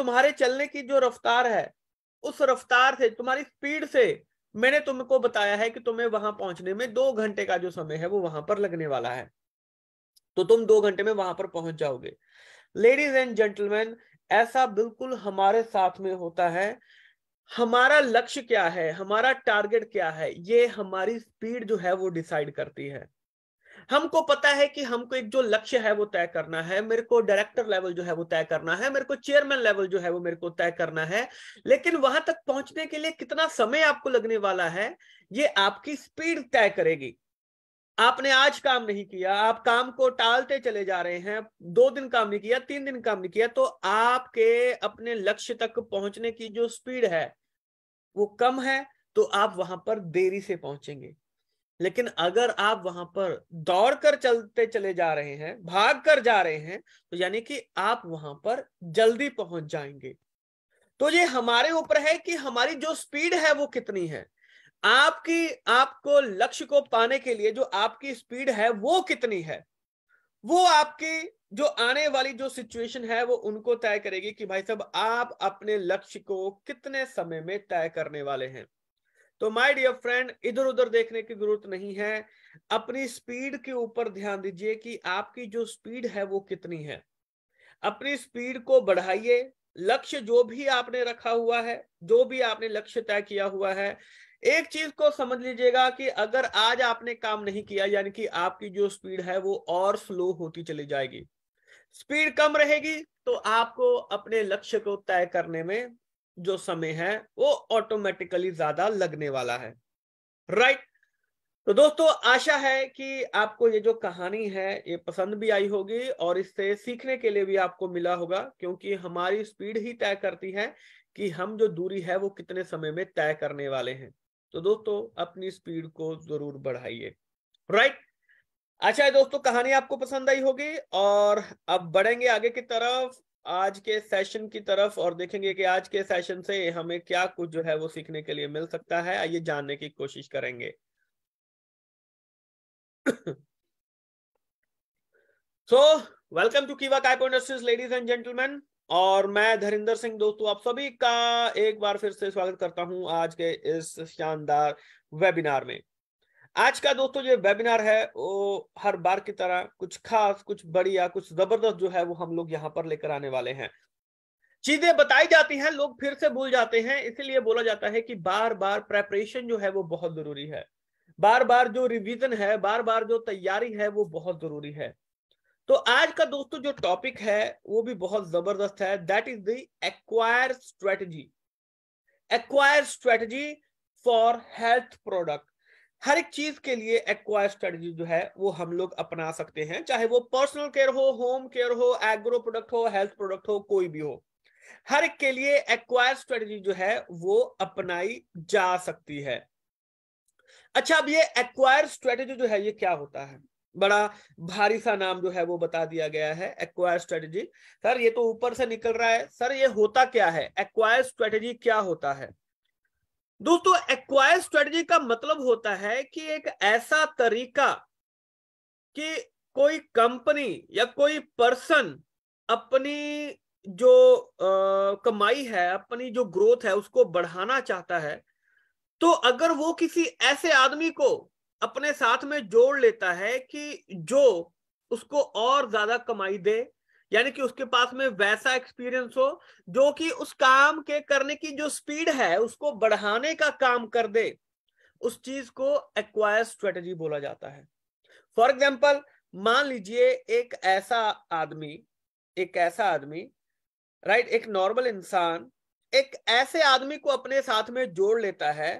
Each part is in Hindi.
तुम्हारे चलने की जो रफ्तार है उस रफ्तार से तुम्हारी स्पीड से मैंने तुमको बताया है कि तुम्हें वहां पहुंचने में दो घंटे का जो समय है वो वहां पर लगने वाला है तो तुम दो घंटे में वहां पर पहुंच जाओगे लेडीज एंड जेंटलमैन ऐसा बिल्कुल हमारे साथ में होता है हमारा लक्ष्य क्या है हमारा टारगेट क्या है ये हमारी स्पीड जो है वो डिसाइड करती है हमको पता है कि हमको एक जो लक्ष्य है वो तय करना है मेरे को डायरेक्टर लेवल जो है वो तय करना है मेरे को चेयरमैन लेवल जो है वो मेरे को तय करना है लेकिन वहां तक पहुंचने के लिए कितना समय आपको लगने वाला है ये आपकी स्पीड तय करेगी आपने आज काम नहीं किया आप काम को टालते चले जा रहे हैं दो दिन काम नहीं किया तीन दिन काम नहीं किया तो आपके अपने लक्ष्य तक पहुंचने की जो स्पीड है वो कम है तो आप वहां पर देरी से पहुंचेंगे लेकिन अगर आप वहां पर दौड़ कर चलते चले जा रहे हैं भाग कर जा रहे हैं तो यानी कि आप वहां पर जल्दी पहुंच जाएंगे तो ये हमारे ऊपर है कि हमारी जो स्पीड है वो कितनी है आपकी आपको लक्ष्य को पाने के लिए जो आपकी स्पीड है वो कितनी है वो आपकी जो आने वाली जो सिचुएशन है वो उनको तय करेगी कि भाई साहब आप अपने लक्ष्य को कितने समय में तय करने वाले हैं तो माय डियर फ्रेंड इधर उधर देखने की जरूरत नहीं है अपनी स्पीड के ऊपर ध्यान दीजिए कि आपकी जो स्पीड है वो कितनी है अपनी स्पीड को बढ़ाइए लक्ष्य जो भी आपने रखा हुआ है जो भी आपने लक्ष्य तय किया हुआ है एक चीज को समझ लीजिएगा कि अगर आज आपने काम नहीं किया यानी कि आपकी जो स्पीड है वो और स्लो होती चली जाएगी स्पीड कम रहेगी तो आपको अपने लक्ष्य को तय करने में जो समय है वो ऑटोमेटिकली ज्यादा लगने वाला है राइट right? तो दोस्तों आशा है कि आपको ये जो कहानी है ये पसंद भी आई होगी और इससे सीखने के लिए भी आपको मिला होगा क्योंकि हमारी स्पीड ही तय करती है कि हम जो दूरी है वो कितने समय में तय करने वाले हैं तो दोस्तों अपनी स्पीड को जरूर बढ़ाइए राइट right? अच्छा है दोस्तों कहानी आपको पसंद आई होगी और अब बढ़ेंगे आगे की तरफ आज के सेशन की तरफ और देखेंगे कि आज के सेशन से हमें क्या कुछ जो है वो सीखने के लिए मिल सकता है आइए जानने की कोशिश करेंगे सो वेलकम टू कीवा काइको इंडस्ट्रीज लेडीज एंड जेंटलमैन और मैं धरिंदर सिंह दोस्तों आप सभी का एक बार फिर से स्वागत करता हूं आज के इस शानदार वेबिनार में आज का दोस्तों जो वेबिनार है वो हर बार की तरह कुछ खास कुछ बढ़िया कुछ जबरदस्त जो है वो हम लोग यहाँ पर लेकर आने वाले हैं चीजें बताई जाती हैं लोग फिर से भूल जाते हैं इसीलिए बोला जाता है कि बार बार प्रेपरेशन जो है वो बहुत जरूरी है बार बार जो रिविजन है बार बार जो तैयारी है वो बहुत जरूरी है तो आज का दोस्तों जो टॉपिक है वो भी बहुत जबरदस्त है that is the acquire strategy acquire strategy for health product हर एक चीज के लिए एक्वायर स्ट्रेटजी जो है वो हम लोग अपना सकते हैं चाहे वो पर्सनल केयर हो होम केयर हो एग्रो प्रोडक्ट हो हेल्थ प्रोडक्ट हो कोई भी हो हर एक के लिए एक्वायर स्ट्रेटजी जो है वो अपनाई जा सकती है अच्छा अब ये एक्वायर स्ट्रेटजी जो है ये क्या होता है बड़ा भारी सा नाम जो है वो बता दिया गया है एक्वायर स्ट्रेटजी सर ये तो ऊपर से निकल रहा है सर ये होता क्या है एक्वायर स्ट्रेटजी क्या होता है दोस्तों एक्वायर स्ट्रेटजी का मतलब होता है कि एक ऐसा तरीका कि कोई कंपनी या कोई पर्सन अपनी जो आ, कमाई है अपनी जो ग्रोथ है उसको बढ़ाना चाहता है तो अगर वो किसी ऐसे आदमी को अपने साथ में जोड़ लेता है कि जो उसको और ज्यादा कमाई दे यानी कि उसके पास में वैसा एक्सपीरियंस हो जो कि उस काम के करने की जो स्पीड है उसको बढ़ाने का काम कर दे उस चीज को एक्वायर स्ट्रेटेजी बोला जाता है फॉर एग्जाम्पल मान लीजिए एक ऐसा आदमी एक ऐसा आदमी राइट एक नॉर्मल इंसान एक ऐसे आदमी को अपने साथ में जोड़ लेता है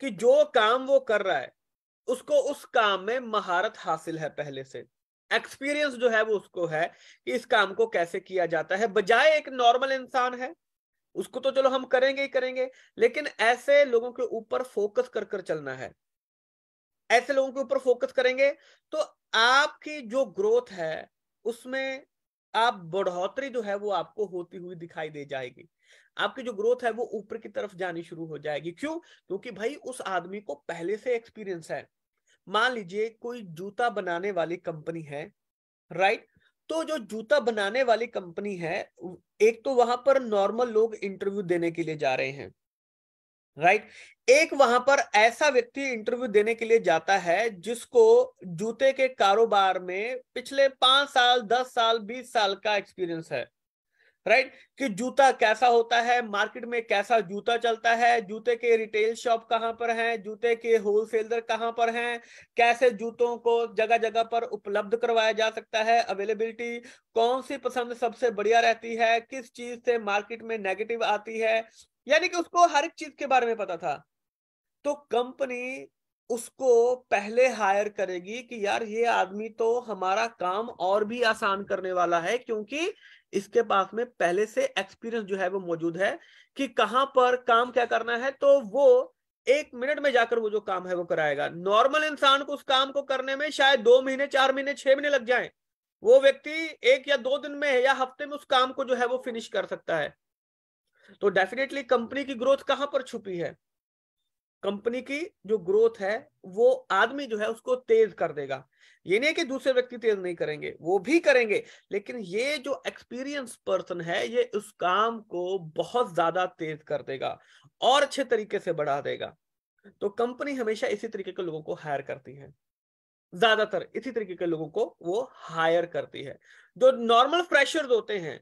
कि जो काम वो कर रहा है उसको उस काम में महारत हासिल है पहले से एक्सपीरियंस जो है वो उसको है कि इस काम को कैसे किया जाता है बजाय एक नॉर्मल इंसान है उसको तो चलो हम करेंगे ही करेंगे लेकिन ऐसे लोगों के ऊपर फोकस कर कर चलना है ऐसे लोगों के ऊपर फोकस करेंगे तो आपकी जो ग्रोथ है उसमें आप बढ़ोतरी जो है वो आपको होती हुई दिखाई दे जाएगी आपकी जो ग्रोथ है वो ऊपर की तरफ जानी शुरू हो जाएगी क्यों क्योंकि भाई उस आदमी को पहले से एक्सपीरियंस है मान लीजिए कोई जूता बनाने वाली कंपनी है राइट तो जो जूता बनाने वाली कंपनी है एक तो वहां पर नॉर्मल लोग इंटरव्यू देने के लिए जा रहे हैं राइट एक वहां पर ऐसा व्यक्ति इंटरव्यू देने के लिए जाता है जिसको जूते के कारोबार में पिछले पांच साल दस साल बीस साल का एक्सपीरियंस है राइट कि जूता कैसा होता है मार्केट में कैसा जूता चलता है जूते के रिटेल शॉप कहाँ पर हैं जूते के होलसेलर कहाँ पर हैं कैसे जूतों को जगह जगह पर उपलब्ध करवाया जा सकता है अवेलेबिलिटी कौन सी पसंद सबसे बढ़िया रहती है किस चीज से मार्केट में नेगेटिव आती है यानी कि उसको हर एक चीज के बारे में पता था तो कंपनी उसको पहले हायर करेगी कि यार ये आदमी तो हमारा काम और भी आसान करने वाला है क्योंकि इसके पास में पहले से एक्सपीरियंस जो है वो मौजूद है कि कहां पर काम क्या करना है तो वो एक मिनट में जाकर वो जो काम है वो कराएगा नॉर्मल इंसान को उस काम को करने में शायद दो महीने चार महीने छह महीने लग जाए वो व्यक्ति एक या दो दिन में या हफ्ते में उस काम को जो है वो फिनिश कर सकता है तो डेफिनेटली कंपनी की ग्रोथ कहां पर छुपी है कंपनी की जो ग्रोथ है वो आदमी जो है उसको तेज कर देगा ये नहीं है कि दूसरे व्यक्ति तेज नहीं करेंगे वो भी करेंगे लेकिन ये जो एक्सपीरियंस पर्सन है ये उस काम को बहुत ज्यादा तेज कर देगा और अच्छे तरीके से बढ़ा देगा तो कंपनी हमेशा इसी तरीके के लोगों को हायर करती है ज्यादातर इसी तरीके के लोगों को वो हायर करती है जो नॉर्मल फ्रेशर होते हैं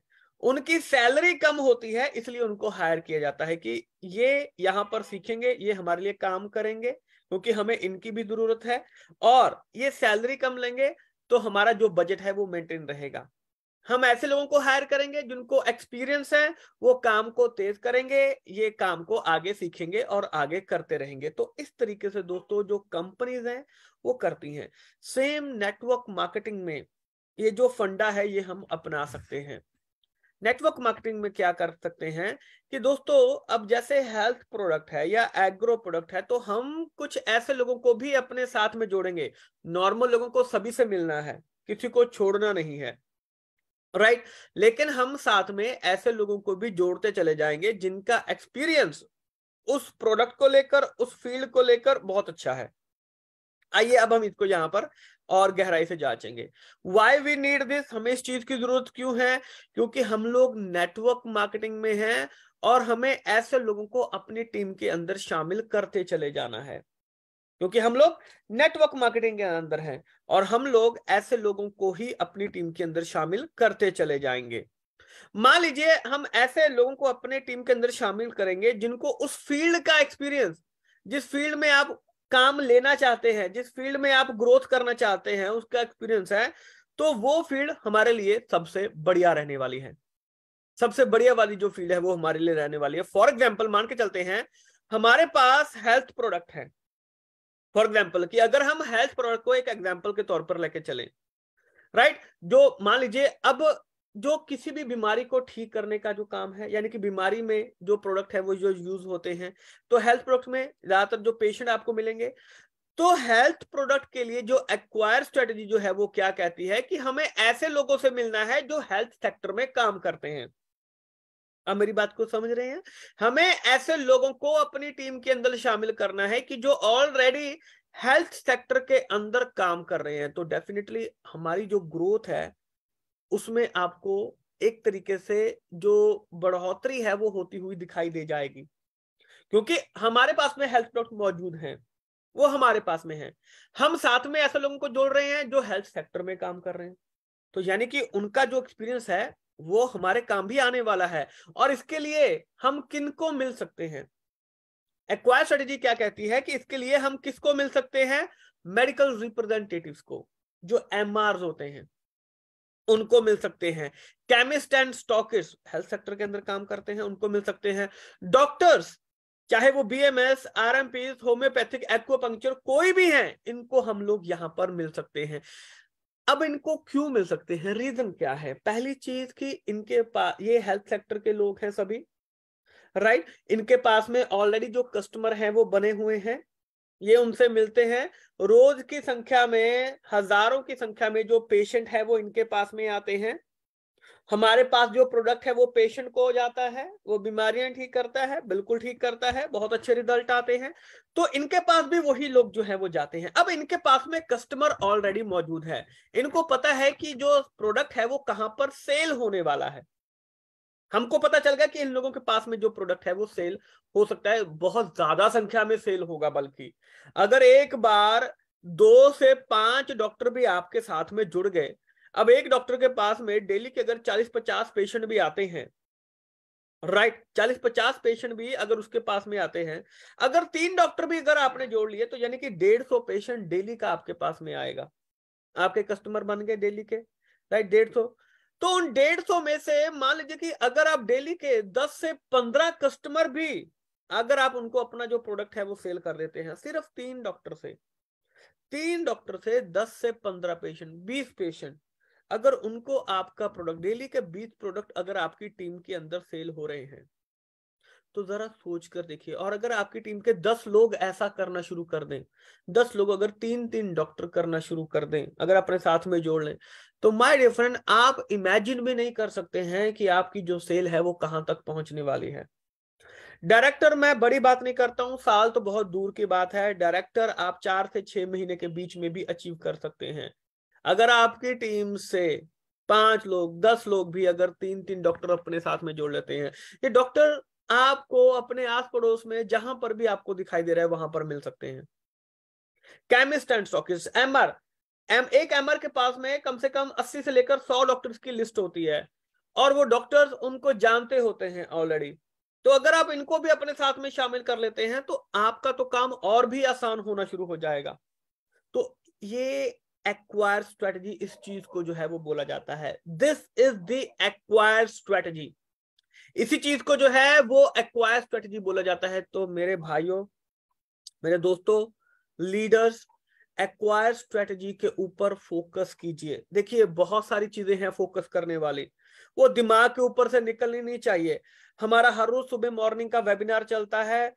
उनकी सैलरी कम होती है इसलिए उनको हायर किया जाता है कि ये यहाँ पर सीखेंगे ये हमारे लिए काम करेंगे क्योंकि हमें इनकी भी जरूरत है और ये सैलरी कम लेंगे तो हमारा जो बजट है वो मेंटेन रहेगा हम ऐसे लोगों को हायर करेंगे जिनको एक्सपीरियंस है वो काम को तेज करेंगे ये काम को आगे सीखेंगे और आगे करते रहेंगे तो इस तरीके से दोस्तों जो कंपनीज हैं वो करती हैं सेम नेटवर्क मार्केटिंग में ये जो फंडा है ये हम अपना सकते हैं नेटवर्क मार्केटिंग में क्या कर सकते हैं कि दोस्तों अब जैसे हेल्थ प्रोडक्ट है या एग्रो प्रोडक्ट है तो हम कुछ ऐसे लोगों को भी अपने साथ में जोड़ेंगे नॉर्मल लोगों को सभी से मिलना है किसी को छोड़ना नहीं है राइट right? लेकिन हम साथ में ऐसे लोगों को भी जोड़ते चले जाएंगे जिनका एक्सपीरियंस उस प्रोडक्ट को लेकर उस फील्ड को लेकर बहुत अच्छा है आइए अब हम इसको यहाँ पर और गहराई से जांचेंगे वाई वी नीड दिस हमें इस चीज की जरूरत क्यों है क्योंकि हम लोग नेटवर्क मार्केटिंग में हैं और हमें ऐसे लोगों को अपनी टीम के अंदर शामिल करते चले जाना है क्योंकि हम लोग नेटवर्क मार्केटिंग के अंदर हैं और हम लोग ऐसे लोगों को ही अपनी टीम के अंदर शामिल करते चले जाएंगे मान लीजिए हम ऐसे लोगों को अपने टीम के अंदर शामिल करेंगे जिनको उस फील्ड का एक्सपीरियंस जिस फील्ड में आप काम लेना चाहते हैं जिस फील्ड में आप ग्रोथ करना चाहते हैं उसका एक्सपीरियंस है तो वो फील्ड हमारे लिए सबसे बढ़िया रहने वाली है सबसे बढ़िया वाली जो फील्ड है वो हमारे लिए रहने वाली है फॉर एग्जाम्पल मान के चलते हैं हमारे पास हेल्थ प्रोडक्ट है फॉर एग्जाम्पल कि अगर हम हेल्थ प्रोडक्ट को एक एग्जाम्पल के तौर पर लेके चले राइट right? जो मान लीजिए अब जो किसी भी बीमारी को ठीक करने का जो काम है यानी कि बीमारी में जो प्रोडक्ट है वो जो यूज होते हैं तो हेल्थ प्रोडक्ट में ज्यादातर जो पेशेंट आपको मिलेंगे तो हेल्थ प्रोडक्ट के लिए जो एक्वायर स्ट्रेटेजी जो है वो क्या कहती है कि हमें ऐसे लोगों से मिलना है जो हेल्थ सेक्टर में काम करते हैं अब मेरी बात को समझ रहे हैं हमें ऐसे लोगों को अपनी टीम के अंदर शामिल करना है कि जो ऑलरेडी हेल्थ सेक्टर के अंदर काम कर रहे हैं तो डेफिनेटली हमारी जो ग्रोथ है उसमें आपको एक तरीके से जो बढ़ोतरी है वो होती हुई दिखाई दे जाएगी क्योंकि हमारे पास में हेल्थ प्रोडक्ट मौजूद हैं वो हमारे पास में है हम साथ में ऐसे लोगों को जोड़ रहे हैं जो हेल्थ सेक्टर में काम कर रहे हैं तो यानी कि उनका जो एक्सपीरियंस है वो हमारे काम भी आने वाला है और इसके लिए हम किन को मिल सकते हैं एक्वायर स्ट्रेटेजी क्या कहती है कि इसके लिए हम किसको मिल सकते हैं मेडिकल रिप्रेजेंटेटिव को जो एम होते हैं उनको मिल सकते हैं chemist and stockist health sector के अंदर काम करते हैं उनको मिल सकते हैं डॉक्टर्स चाहे वो B M S R M P homeopathic acupuncture कोई भी है इनको हम लोग यहाँ पर मिल सकते हैं अब इनको क्यों मिल सकते हैं रीजन क्या है पहली चीज कि इनके पास ये हेल्थ सेक्टर के लोग हैं सभी राइट right? इनके पास में ऑलरेडी जो कस्टमर हैं वो बने हुए हैं ये उनसे मिलते हैं रोज की संख्या में हजारों की संख्या में जो पेशेंट है वो इनके पास में आते हैं हमारे पास जो प्रोडक्ट है वो पेशेंट को जाता है वो बीमारियां ठीक करता है बिल्कुल ठीक करता है बहुत अच्छे रिजल्ट आते हैं तो इनके पास भी वही लोग जो है वो जाते हैं अब इनके पास में कस्टमर ऑलरेडी मौजूद है इनको पता है कि जो प्रोडक्ट है वो कहाँ पर सेल होने वाला है हमको पता चल गया कि इन लोगों के पास में जो प्रोडक्ट है वो सेल हो सकता है बहुत ज्यादा संख्या में सेल होगा बल्कि अगर एक बार दो से पांच डॉक्टर भी आपके साथ में जुड़ गए अब एक डॉक्टर के पास में डेली के अगर चालीस पचास पेशेंट भी आते हैं राइट चालीस पचास पेशेंट भी अगर उसके पास में आते हैं अगर तीन डॉक्टर भी अगर आपने जोड़ लिए तो यानी कि डेढ़ सौ पेशेंट डेली का आपके पास में आएगा आपके कस्टमर बन गए डेली के राइट डेढ़ सौ तो उन डेढ़ सौ में से मान लीजिए कि अगर आप डेली के दस से पंद्रह कस्टमर भी अगर आप उनको अपना जो प्रोडक्ट है वो सेल कर देते हैं सिर्फ तीन डॉक्टर से तीन डॉक्टर से दस से पंद्रह पेशेंट बीस पेशेंट अगर उनको आपका प्रोडक्ट डेली के बीस प्रोडक्ट अगर आपकी टीम के अंदर सेल हो रहे हैं तो जरा सोच कर देखिए और अगर आपकी टीम के दस लोग ऐसा करना शुरू कर दें दस लोग अगर तीन तीन डॉक्टर करना शुरू कर दें अगर अपने साथ में जोड़ लें तो माय डियर फ्रेंड आप इमेजिन भी नहीं कर सकते हैं कि आपकी जो सेल है वो कहां तक पहुंचने वाली है डायरेक्टर मैं बड़ी बात नहीं करता हूं साल तो बहुत दूर की बात है डायरेक्टर आप चार से छह महीने के बीच में भी अचीव कर सकते हैं अगर आपकी टीम से पांच लोग दस लोग भी अगर तीन तीन डॉक्टर अपने साथ में जोड़ लेते हैं ये डॉक्टर आपको अपने आस पड़ोस में जहां पर भी आपको दिखाई दे रहा है वहां पर मिल सकते हैं chemist and stockist MR M एक एमआर के पास में कम से कम 80 से लेकर 100 डॉक्टर्स की लिस्ट होती है और वो डॉक्टर्स उनको जानते होते हैं ऑलरेडी तो अगर आप इनको भी अपने साथ में शामिल कर लेते हैं तो आपका तो काम और भी आसान होना शुरू हो जाएगा तो ये एक्वायर स्ट्रेटजी इस चीज को जो है वो बोला जाता है this is the acquire strategy इसी चीज को जो है वो एक्वायर स्ट्रेटेजी बोला जाता है तो मेरे भाइयों मेरे दोस्तों लीडर्स एक्वायर स्ट्रेटजी के ऊपर फोकस कीजिए देखिए बहुत सारी चीजें हैं फोकस करने वाली वो दिमाग के ऊपर से निकलनी नहीं चाहिए हमारा हर रोज सुबह मॉर्निंग का वेबिनार चलता है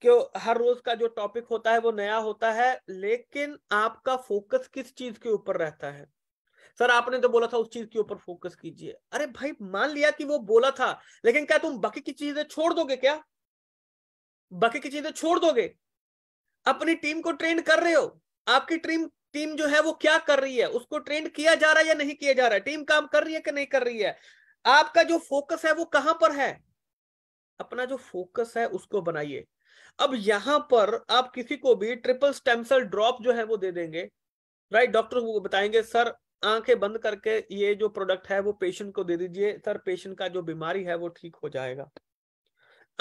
क्यों हर रोज का जो टॉपिक होता है वो नया होता है लेकिन आपका फोकस किस चीज के ऊपर रहता है सर आपने तो बोला था उस चीज के ऊपर फोकस कीजिए अरे भाई मान लिया कि वो बोला था लेकिन क्या तुम बाकी की चीजें छोड़ दोगे क्या बाकी की चीजें छोड़ दोगे अपनी टीम को ट्रेन कर रहे हो आपकी टीम टीम जो है वो क्या कर रही है उसको ट्रेंड किया जा रहा है या नहीं किया जा रहा है टीम काम कर रही है कि नहीं कर रही है आपका जो फोकस है वो कहां पर है अपना जो फोकस है उसको बनाइए अब यहां पर आप किसी को भी ट्रिपल स्टेमसेल ड्रॉप जो है वो दे देंगे राइट डॉक्टर को बताएंगे सर आंखें बंद करके ये जो प्रोडक्ट है वो पेशेंट को दे दीजिए सर पेशेंट का जो बीमारी है वो ठीक हो जाएगा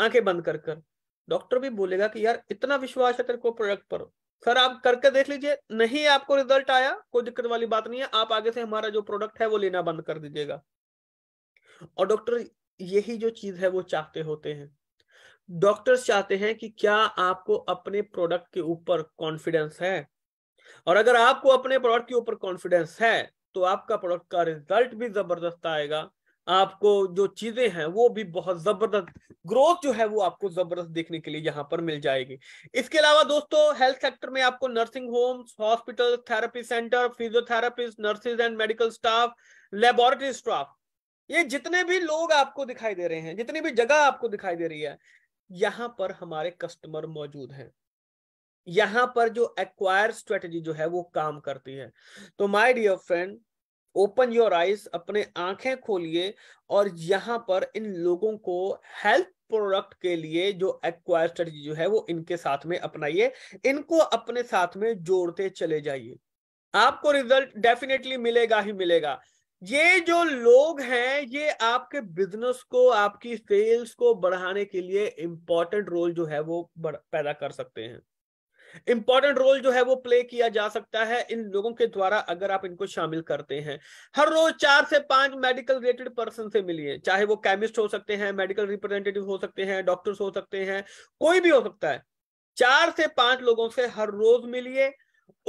आंखें बंद कर कर डॉक्टर भी बोलेगा कि यार इतना विश्वास है तेरे को प्रोडक्ट पर सर आप करके देख लीजिए नहीं आपको रिजल्ट आया कोई दिक्कत वाली बात नहीं है आप आगे से हमारा जो प्रोडक्ट है वो लेना बंद कर दीजिएगा और डॉक्टर यही जो चीज है वो चाहते होते हैं डॉक्टर्स चाहते हैं कि क्या आपको अपने प्रोडक्ट के ऊपर कॉन्फिडेंस है और अगर आपको अपने प्रोडक्ट के ऊपर कॉन्फिडेंस है तो आपका प्रोडक्ट का रिजल्ट भी जबरदस्त आएगा आपको जो चीजें हैं वो भी बहुत जबरदस्त ग्रोथ जो है वो आपको जबरदस्त देखने के लिए यहाँ पर मिल जाएगी इसके अलावा दोस्तों हेल्थ सेक्टर में आपको nursing homes hospital therapy centre physiotherapist nurses and medical staff laboratory staff ये जितने भी लोग आपको दिखाई दे रहे हैं जितनी भी जगह आपको दिखाई दे रही है यहाँ पर हमारे कस्टमर मौजूद हैं यहां पर जो एक्वायर स्ट्रेटेजी जो है वो काम करती है तो my dear friend open your eyes अपने आंखें खोलिए और यहां पर इन लोगों को हेल्थ प्रोडक्ट के लिए जो एक्वायर स्ट्रेटजी जो है वो इनके साथ में अपनाइए इनको अपने साथ में जोड़ते चले जाइए आपको रिजल्ट डेफिनेटली मिलेगा ही मिलेगा ये जो लोग हैं ये आपके बिजनेस को आपकी सेल्स को बढ़ाने के लिए इंपॉर्टेंट रोल जो है वो पैदा कर सकते हैं इंपॉर्टेंट रोल जो है वो प्ले किया जा सकता है इन लोगों के द्वारा अगर आप इनको शामिल करते हैं हर रोज चार से पांच मेडिकल रिलेटेड पर्सन से मिलिए चाहे वो केमिस्ट हो सकते हैं मेडिकल रिप्रेजेंटेटिव हो सकते हैं डॉक्टर्स हो सकते हैं कोई भी हो सकता है चार से पांच लोगों से हर रोज मिलिए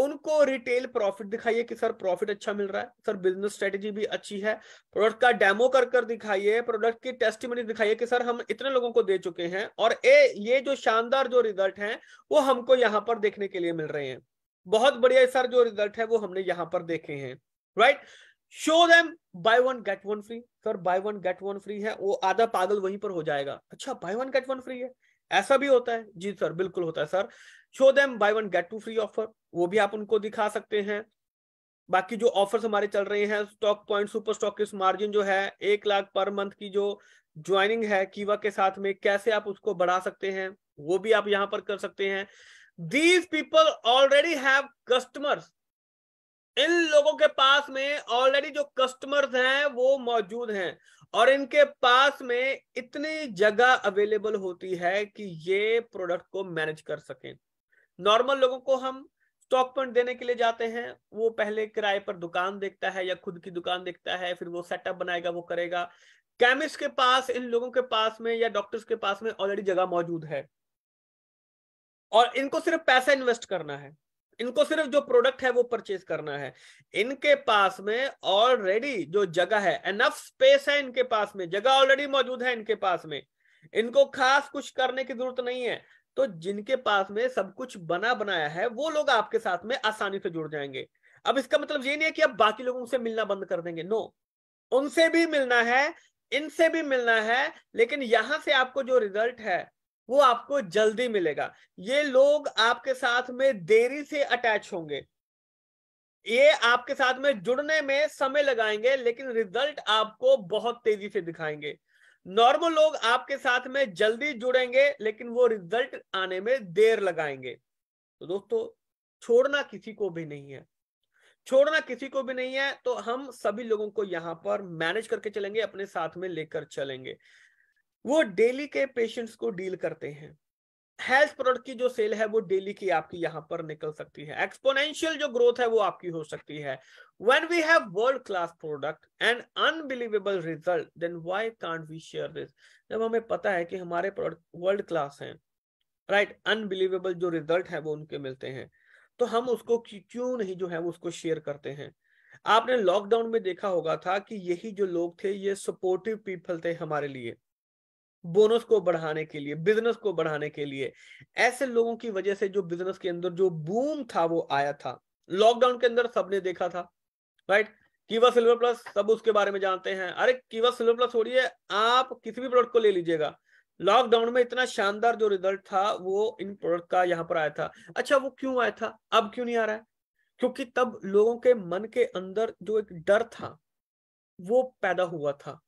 उनको रिटेल प्रॉफिट दिखाइए कि सर प्रॉफिट अच्छा मिल रहा है सर बिजनेस स्ट्रेटेजी भी अच्छी है प्रोडक्ट का डेमो कर कर दिखाइए प्रोडक्ट की टेस्टिमनी दिखाइए कि सर हम इतने लोगों को दे चुके हैं और ए ये जो शानदार जो रिजल्ट है वो हमको यहाँ पर देखने के लिए मिल रहे हैं बहुत बढ़िया सर जो रिजल्ट है वो हमने यहाँ पर देखे हैं right show them buy one get one free sir buy one get one free है वो आधा पागल वहीं पर हो जाएगा अच्छा buy one get one free है ऐसा भी होता है जी सर बिल्कुल होता है sir show them buy one get two free offer वो भी आप उनको दिखा सकते हैं बाकी जो ऑफर्स हमारे चल रहे हैं स्टॉक पॉइंट सुपर स्टॉक इस मार्जिन जो है एक लाख पर मंथ की जो ज्वाइनिंग है कीवा के साथ में कैसे आप उसको बढ़ा सकते हैं वो भी आप यहां पर कर सकते हैं these people already have customers इन लोगों के पास में ऑलरेडी जो कस्टमर्स हैं वो मौजूद हैं और इनके पास में इतनी जगह अवेलेबल होती है कि ये प्रोडक्ट को मैनेज कर सकें नॉर्मल लोगों को हम स्टॉक पॉइंट देने के लिए जाते हैं वो पहले किराए पर दुकान देखता है या खुद की दुकान देखता है फिर वो सेटअप बनाएगा वो करेगा केमिस्ट के पास इन लोगों के पास में या डॉक्टर्स के पास में ऑलरेडी जगह मौजूद है और इनको सिर्फ पैसा इन्वेस्ट करना है इनको सिर्फ जो प्रोडक्ट है वो परचेज करना है इनके पास में ऑलरेडी जो जगह है एनफ स्पेस है इनके पास में जगह ऑलरेडी मौजूद है इनके पास में इनको खास कुछ करने की जरूरत नहीं है तो जिनके पास में सब कुछ बना बनाया है वो लोग आपके साथ में आसानी से जुड़ जाएंगे अब इसका मतलब ये नहीं है कि अब बाकी लोगों से मिलना बंद कर देंगे नो उनसे भी मिलना है इनसे भी मिलना है लेकिन यहां से आपको जो रिजल्ट है वो आपको जल्दी मिलेगा ये लोग आपके साथ में देरी से अटैच होंगे ये आपके साथ में जुड़ने में समय लगाएंगे लेकिन रिजल्ट आपको बहुत तेजी से दिखाएंगे नॉर्मल लोग आपके साथ में जल्दी जुड़ेंगे लेकिन वो रिजल्ट आने में देर लगाएंगे तो दोस्तों छोड़ना किसी को भी नहीं है छोड़ना किसी को भी नहीं है तो हम सभी लोगों को यहां पर मैनेज करके चलेंगे अपने साथ में लेकर चलेंगे वो डेली के पेशेंट्स को डील करते हैं हेल्थ प्रोडक्ट की जो सेल है वो डेली की आपकी यहाँ पर निकल सकती है एक्सपोनेंशियल जो ग्रोथ है वो आपकी हो सकती है when we have world class product and unbelievable result then why can't we share this जब हमें पता है कि हमारे प्रोडक्ट वर्ल्ड क्लास हैं राइट अनबिलीवेबल जो रिजल्ट है वो उनके मिलते हैं तो हम उसको क्यों नहीं जो है वो उसको शेयर करते हैं आपने लॉकडाउन में देखा होगा था कि यही जो लोग थे ये सपोर्टिव पीपल थे हमारे लिए बोनस को बढ़ाने के लिए बिजनेस को बढ़ाने के लिए ऐसे लोगों की वजह से जो बिजनेस के अंदर जो बूम था वो आया था लॉकडाउन के अंदर सबने देखा था राइट कीवा सिल्वर प्लस सब उसके बारे में जानते हैं अरे कीवा सिल्वर प्लस छोड़िए आप किसी भी प्रोडक्ट को ले लीजिएगा लॉकडाउन में इतना शानदार जो रिजल्ट था वो इन प्रोडक्ट का यहाँ पर आया था अच्छा वो क्यों आया था अब क्यों नहीं आ रहा है क्योंकि तब लोगों के मन के अंदर जो एक डर था वो पैदा हुआ था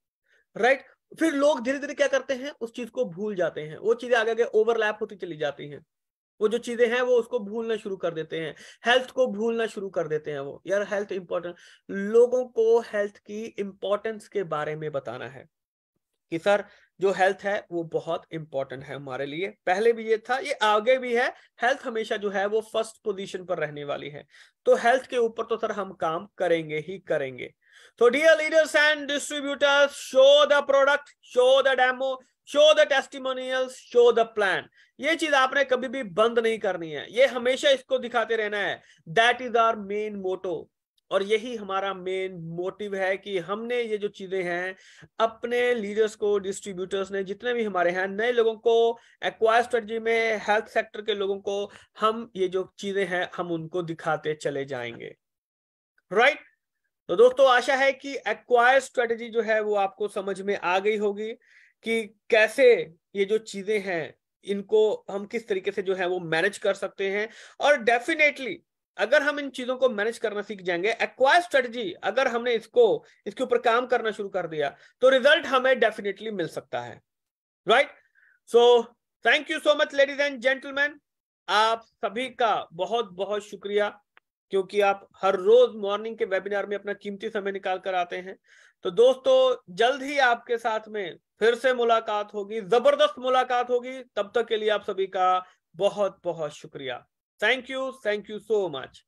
राइट फिर लोग धीरे धीरे क्या करते हैं उस चीज को भूल जाते हैं वो चीजें आगे आगे ओवरलैप होती चली जाती हैं वो जो चीजें हैं वो उसको भूलना शुरू कर देते हैं हेल्थ को भूलना शुरू कर देते हैं वो यार हेल्थ इंपॉर्टेंट लोगों को हेल्थ की इंपॉर्टेंस के बारे में बताना है कि सर जो हेल्थ है वो बहुत इंपॉर्टेंट है हमारे लिए पहले भी ये था ये आगे भी है हेल्थ हमेशा जो है वो फर्स्ट पोजीशन पर रहने वाली है तो हेल्थ के ऊपर तो सर हम काम करेंगे ही करेंगे So dear leaders and distributors, show the product, show the demo, show the testimonials, show the plan. ये चीज आपने कभी भी बंद नहीं करनी है ये हमेशा इसको दिखाते रहना है that is our main motto और यही हमारा मेन मोटिव है कि हमने ये जो चीजें हैं अपने लीडर्स को डिस्ट्रीब्यूटर्स ने जितने भी हमारे हैं नए लोगों को एक्वायर स्ट्रेटजी में हेल्थ सेक्टर के लोगों को हम ये जो चीजें हैं हम उनको दिखाते चले जाएंगे राइट तो दोस्तों आशा है कि एक्वायर स्ट्रेटेजी जो है वो आपको समझ में आ गई होगी कि कैसे ये जो चीजें हैं इनको हम किस तरीके से जो है वो मैनेज कर सकते हैं और डेफिनेटली अगर हम इन चीजों को मैनेज करना सीख जाएंगे एक्वायर स्ट्रेटजी अगर हमने इसको इसके ऊपर काम करना शुरू कर दिया तो रिजल्ट हमें डेफिनेटली मिल सकता है right so thank you so much ladies and gentleman आप सभी का बहुत बहुत शुक्रिया क्योंकि आप हर रोज मॉर्निंग के वेबिनार में अपना कीमती समय निकाल कर आते हैं तो दोस्तों जल्द ही आपके साथ में फिर से मुलाकात होगी जबरदस्त मुलाकात होगी तब तक के लिए आप सभी का बहुत बहुत शुक्रिया thank you thank you so much